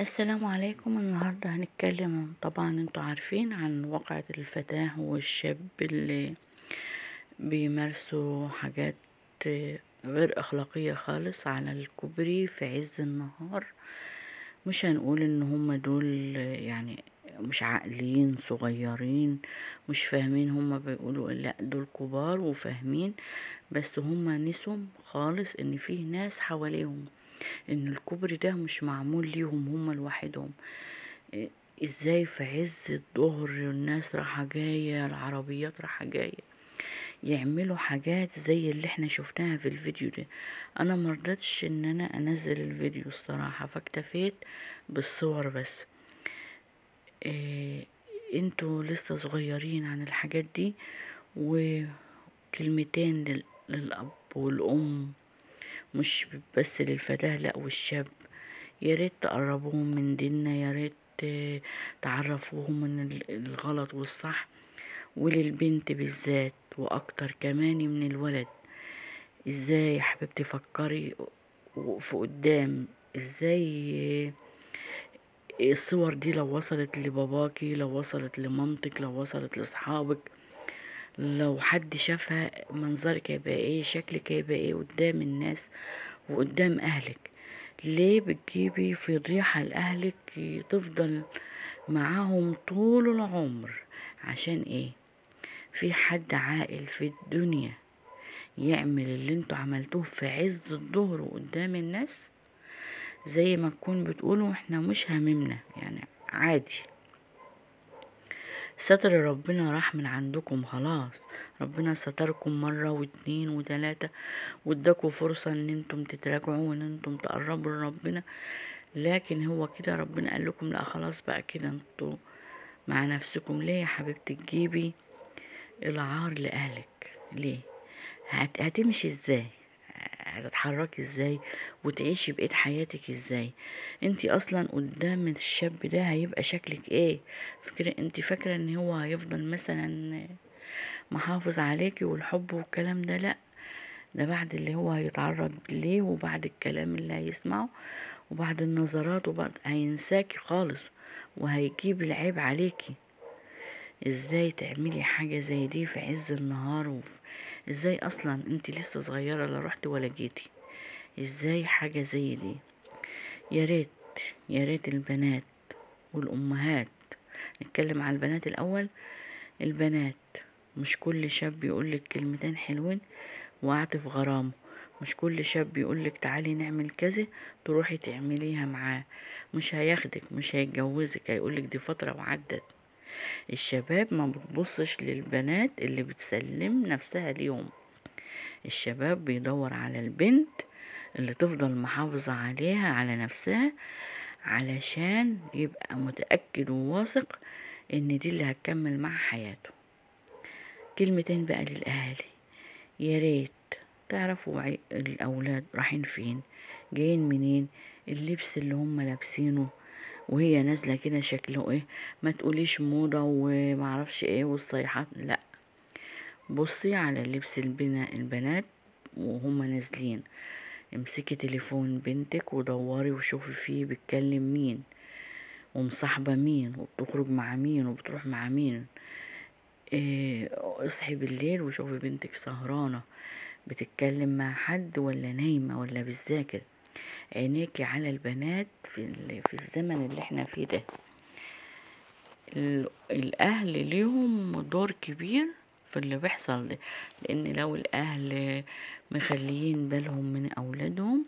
السلام عليكم النهاردة هنتكلم طبعا انتوا عارفين عن واقعة الفتاة والشاب اللي بيمارسوا حاجات غير اخلاقية خالص على الكوبري في عز النهار مش هنقول ان هما دول يعني مش عاقلين صغيرين مش فاهمين هما بيقولوا لا دول كبار وفاهمين بس هما نسوا خالص ان فيه ناس حواليهم ان الكوبري ده مش معمول ليهم هما لوحدهم ازاي في عز الظهر الناس رايحه جايه العربيات رايحه جايه يعملوا حاجات زي اللي احنا شفناها في الفيديو ده انا مرضتش ان انا انزل الفيديو الصراحة فاكتفيت بالصور بس إيه انتوا لسه صغيرين عن الحاجات دي وكلمتين للاب والام مش بس للفتاة لأ والشاب يا ريت تقربوهم من ديننا يا ريت تعرفوهم من الغلط والصح وللبنت بالذات واكتر كمان من الولد ازاي يا حبيبتي فكري في قدام ازاي الصور دي لو وصلت لباباكي لو وصلت لمامتك لو وصلت لاصحابك لو حد شافها منظرك هيبقى ايه شكلك هيبقى ايه قدام الناس وقدام اهلك ليه بتجيبي فضيحة لأهلك تفضل معاهم طول العمر عشان ايه في حد عاقل في الدنيا يعمل اللي انتوا عملتوه في عز الظهر وقدام الناس زي ما تكون بتقولوا احنا مش هاممنا يعني عادي ستر ربنا راح من عندكم خلاص ربنا ستركم مرة واتنين وتلاتة واداكوا فرصة ان انتم تتراجعوا وان انتم تقربوا لربنا لكن هو كده ربنا قال لكم لا خلاص بقى كده انتوا مع نفسكم ليه يا حبيبتي تجيبي العار لأهلك ليه هتمشي ازاي هتتحركي ازاي وتعيشي بقية حياتك ازاي انتي اصلا قدام الشاب ده هيبقى شكلك ايه فكرة انتي فاكرة ان هو هيفضل مثلا محافظ عليكي والحب والكلام ده لأ ده بعد اللي هو هيتعرض ليه وبعد الكلام اللي هيسمعه وبعد النظرات وبعد هينساكي خالص وهيجيب العيب عليكي ازاي تعملي حاجة زي دي في عز النهار وفي ازاي اصلا انت لسه صغيرة لا رحت ولا جيتي ازاي حاجة زي دي يا ريت يا ريت البنات والامهات نتكلم على البنات الاول البنات مش كل شاب يقولك كلمتين حلوين واعطف غرامه مش كل شاب يقولك تعالي نعمل كذا تروحي تعمليها معاه مش هياخدك مش هيتجوزك هيقولك دي فترة وعدت الشباب ما بتبصش للبنات اللي بتسلم نفسها ليهم الشباب بيدور على البنت اللي تفضل محافظة عليها على نفسها علشان يبقى متأكد وواثق ان دي اللي هتكمل مع حياته كلمتين بقى للأهالي يا ريت تعرفوا الأولاد رايحين فين جايين منين اللبس اللي هم لابسينه وهي نازله كده شكله ايه ما تقوليش موضه ومعرفش ايه والصيحات لا بصي على لبس البنات وهما نازلين امسكي تليفون بنتك ودوري وشوفي فيه بتكلم مين ومصاحبه مين وبتخرج مع مين وبتروح مع مين إيه اصحي بالليل وشوفي بنتك سهرانه بتتكلم مع حد ولا نايمه ولا بتذاكر عينيكي على البنات في, في الزمن اللي احنا فيه ده الأهل ليهم دور كبير في اللي بيحصل ده لأن لو الأهل مخليين بالهم من أولادهم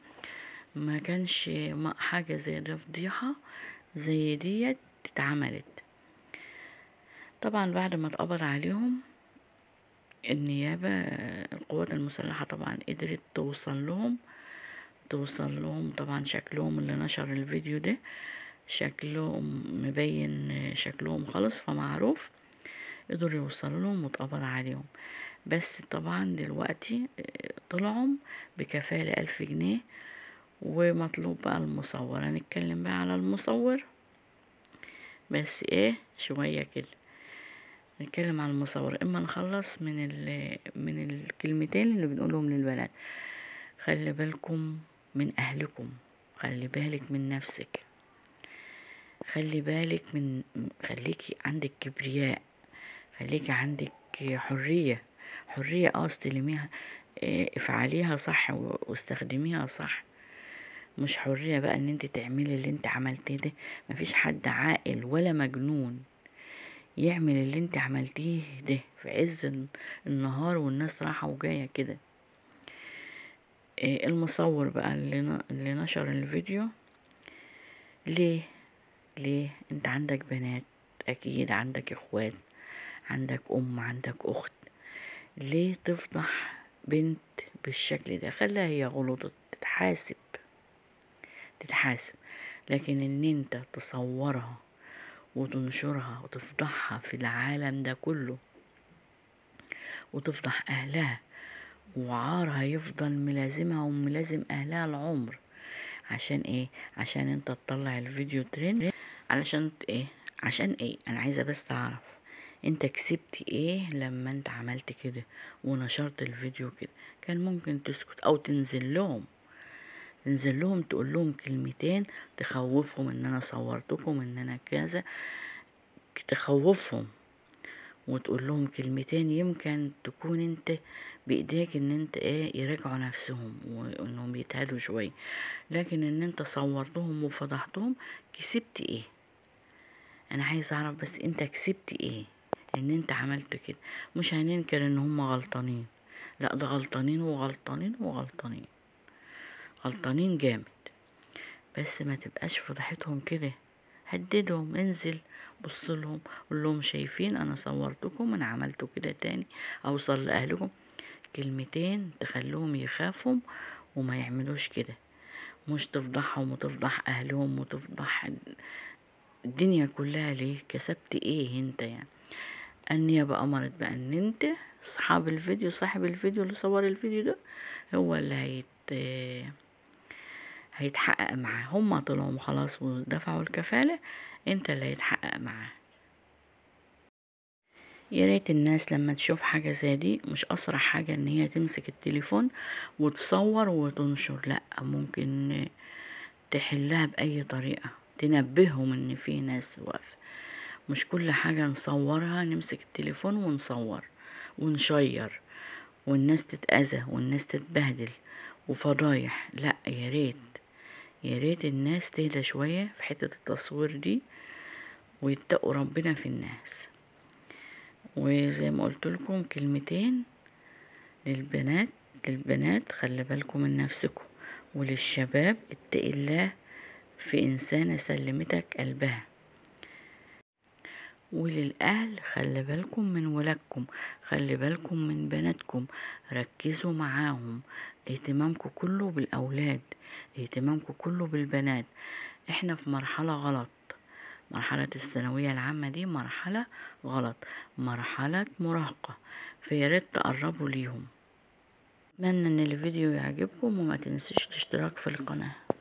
ما كانش حاجة زي ده فضيحة زي ديت اتعملت طبعا بعد ما اتقبض عليهم النيابة القوات المسلحة طبعا قدرت توصل لهم توصل لهم طبعا شكلهم اللي نشر الفيديو ده شكلهم مبين شكلهم خالص فمعروف قدر يوصلوا لهم واتقبض عليهم بس طبعا دلوقتي آه، طلعوا بكفالة ألف جنيه ومطلوب بقى المصور هنتكلم بقى على المصور بس ايه شوية كده نتكلم على المصور اما نخلص من من الكلمتين اللي بنقولهم للبنات خلي بالكم من أهلكم خلي بالك من نفسك خلي بالك من خليكي عندك كبرياء خليكي عندك حرية حرية اه استلميها اه افعليها صح واستخدميها صح مش حرية بقى ان انت تعملي اللي انت عملتيه ده مفيش حد عاقل ولا مجنون يعمل اللي انت عملتيه ده في عز النهار والناس راحة وجاية كده إيه، المصور بقى اللي نشر الفيديو ليه ليه انت عندك بنات اكيد عندك اخوات عندك ام عندك اخت ليه تفضح بنت بالشكل ده خليها هي غلطت تتحاسب تتحاسب لكن ان انت تصورها وتنشرها وتفضحها في العالم ده كله وتفضح اهلها وعار هيفضل ملازمها وملازم اهلها العمر عشان ايه عشان انت تطلع الفيديو ترند علشان ايه عشان ايه انا عايزه بس اعرف انت كسبت ايه لما انت عملت كده ونشرت الفيديو كده كان ممكن تسكت او تنزل لهم تنزل لهم تقول لهم كلمتين تخوفهم ان انا صورتكم ان انا كذا تخوفهم وتقول لهم كلمتين يمكن تكون انت بايديك ان انت ايه يراجعوا نفسهم وانهم يتهدوا شوية لكن ان انت صورتهم وفضحتهم كسبت ايه انا عايز اعرف بس انت كسبت ايه ان انت عملت كده مش هننكر ان هم غلطانين لا ده غلطانين وغلطانين وغلطانين غلطانين جامد بس ما تبقاش فضحتهم كده هددهم انزل بص لهم قول لهم شايفين انا صورتكم انا عملته كده تاني اوصل لاهلكم كلمتين تخلوهم يخافوا وما يعملوش كده مش تفضحهم وتفضح اهلهم وتفضح الدنيا كلها ليه كسبت ايه انت يعني النيابة امرت بقى ان انت صحاب الفيديو صاحب الفيديو اللي صور الفيديو ده هو اللي هيت هيتحقق معاه هما طلعوا خلاص ودفعوا الكفالة انت اللي هيتحقق معاه يا ريت الناس لما تشوف حاجة زي دي مش أسرع حاجة إن هي تمسك التليفون وتصور وتنشر لأ ممكن تحلها بأي طريقة تنبههم إن في ناس واقفة مش كل حاجة نصورها نمسك التليفون ونصور ونشير والناس تتأذى والناس تتبهدل وفضايح لأ يا ريت يا ريت الناس تهدى شوية في حتة التصوير دي ويتقوا ربنا في الناس وزي ما قلت لكم كلمتين للبنات للبنات خلي بالكم من نفسكم وللشباب اتق الله في إنسانة سلمتك قلبها وللأهل خلي بالكم من ولادكم خلي بالكم من بناتكم ركزوا معاهم اهتمامكم كله بالأولاد اهتمامكم كله بالبنات احنا في مرحلة غلط مرحلة الثانوية العامة دي مرحلة غلط مرحلة مراهقة فياريت تقربوا ليهم اتمنى ان الفيديو يعجبكم وما تنسيش الاشتراك في القناه